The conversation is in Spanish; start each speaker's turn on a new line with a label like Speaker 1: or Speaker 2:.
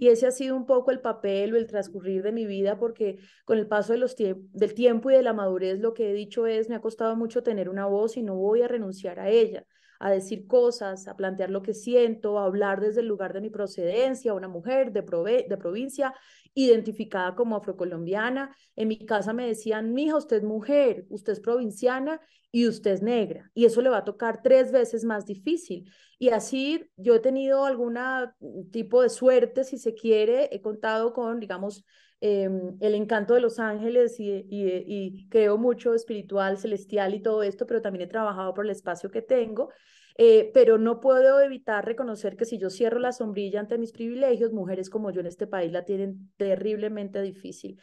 Speaker 1: Y ese ha sido un poco el papel o el transcurrir de mi vida, porque con el paso del tiempo y de la madurez, lo que he dicho es, me ha costado mucho tener una voz y no voy a renunciar a ella a decir cosas, a plantear lo que siento, a hablar desde el lugar de mi procedencia, una mujer de, provincia identificada como afrocolombiana. En mi casa me decían, mija, usted es mujer, usted es provinciana y usted es negra. Y eso le va a tocar tres veces más difícil. Y así yo he tenido algún mm, tipo de suerte, si se quiere. He contado con, digamos, em, el encanto de Los Ángeles eh, y creo mucho espiritual, celestial y todo esto, pero también he trabajado por el espacio que tengo eh, pero no puedo evitar reconocer que si yo cierro la sombrilla ante mis privilegios, mujeres como yo en este país la tienen terriblemente difícil.